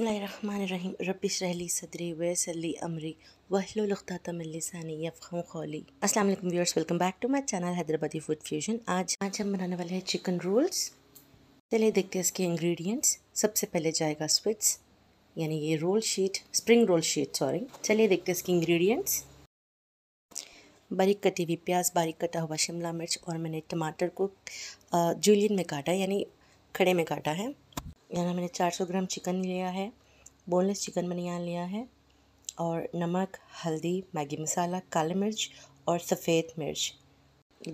बसमीम सदरी वसली अमरी वहलोलतामिलसानी यफ़म खौली viewers welcome back to my channel Hyderabadi food fusion आज आज हम बनाने वाले हैं चिकन रोल्स चलिए देखते हैं इसके इंग्रेडिएंट्स सबसे पहले जाएगा स्विट्स यानी ये roll sheet spring roll sheet sorry चलिए देखते हैं इसके इंग्रेडिएंट्स बारीक कटी हुई प्याज बारीक कटा हुआ शिमला मिर्च और मैंने टमाटर को जूलियन में काटा यानी खड़े में काटा है यहाँ मैंने 400 ग्राम चिकन लिया है बोनलेस चिकन मैंने यहाँ लिया है और नमक हल्दी मैगी मसाला काली मिर्च और सफ़ेद मिर्च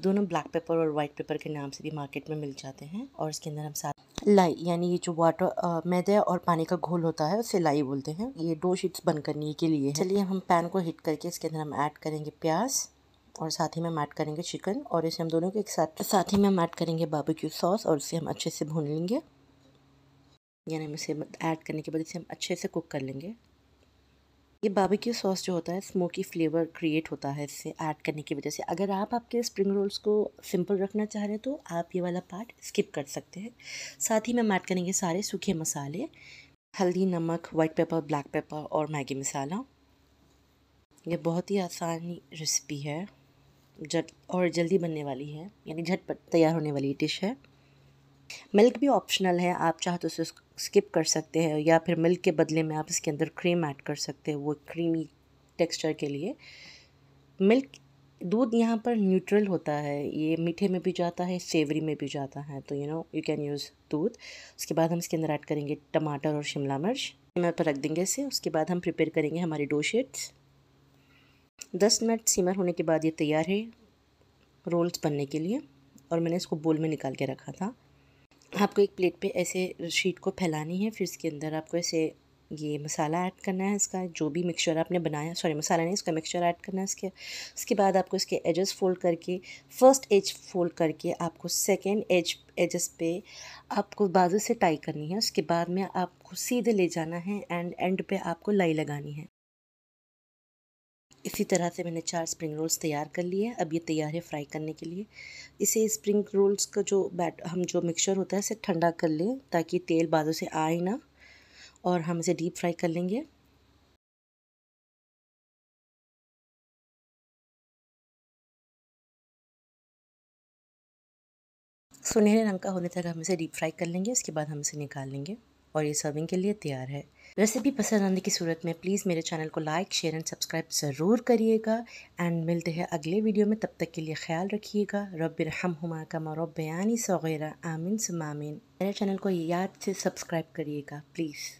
दोनों ब्लैक पेपर और वाइट पेपर के नाम से भी मार्केट में मिल जाते हैं और इसके अंदर हम साथ लाई यानी ये जो वाटर मैदे और पानी का घोल होता है उसे लाई बोलते हैं ये दो शीट्स बन करने के लिए चलिए हम पैन को हीट करके इसके अंदर हम ऐड करेंगे प्याज और साथ ही में हम ऐड करेंगे चिकन और इसे हम दोनों को एक साथ साथ ही में हम ऐड करेंगे बाबेक्यू सॉस और इसे हम अच्छे से भून लेंगे यानी हम इसे ऐड करने के बाद इसे हम अच्छे से कुक कर लेंगे ये बाबिक्यू सॉस जो होता है स्मोकी फ्लेवर क्रिएट होता है इससे ऐड करने की वजह से अगर आप आपके स्प्रिंग रोल्स को सिंपल रखना चाह रहे हैं तो आप ये वाला पार्ट स्किप कर सकते हैं साथ ही में हम ऐड करेंगे सारे सूखे मसाले हल्दी नमक वाइट पेपर ब्लैक पेपर और मैगी मसाला ये बहुत ही आसान रेसिपी है जट और जल्दी बनने वाली है यानी झटपट तैयार होने वाली डिश है मिल्क भी ऑप्शनल है आप चाहते तो उसे स्किप कर सकते हैं या फिर मिल्क के बदले में आप इसके अंदर क्रीम ऐड कर सकते हैं वो क्रीमी टेक्सचर के लिए मिल्क दूध यहाँ पर न्यूट्रल होता है ये मीठे में भी जाता है सेवरी में भी जाता है तो you know you can use दूध उसके बाद हम इसके अंदर ऐड करेंगे टमाटर और शिमला मिर्च सीमर पर रख देंगे इसे उसके बाद हम प्रिपेयर करेंगे हमारे डो शीट्स दस मिनट सीमर होने के बाद ये तैयार है रोल्स बनने के लिए और मैंने इसको बोल में निकाल के रखा था आपको एक प्लेट पे ऐसे शीट को फैलानी है फिर इसके अंदर आपको ऐसे ये मसाला ऐड करना है इसका जो भी मिक्सचर आपने बनाया सॉरी मसाला नहीं इसका मिक्सचर ऐड करना है इसके उसके बाद आपको इसके एजेस फोल्ड करके फर्स्ट एज फोल्ड करके आपको सेकेंड एज एजेस पे आपको बाजू से टाई करनी है उसके बाद में आपको सीधे ले जाना है एंड एंड पे आपको लाई लगानी है इसी तरह से मैंने चार स्प्रिंग रोल्स तैयार कर लिए हैं अब ये तैयार है फ्राई करने के लिए इसे स्प्रिंग रोल्स का जो बैट हम जो मिक्सचर होता है इसे ठंडा कर लें ताकि तेल बाजू से आए ना और हम इसे डीप फ्राई कर लेंगे सुनहरे रंग का होने तक हम इसे डीप फ्राई कर लेंगे उसके बाद हम इसे निकाल लेंगे और ये सर्विंग के लिए तैयार है रेसिपी पसंद आने की सूरत में प्लीज़ मेरे चैनल को लाइक शेयर एंड सब्सक्राइब ज़रूर करिएगा एंड मिलते हैं अगले वीडियो में तब तक के लिए ख्याल रखिएगा रब रहम हमा का मारो बयानी सगैरा आमिन सुमामिन मेरे चैनल को याद से सब्सक्राइब करिएगा प्लीज़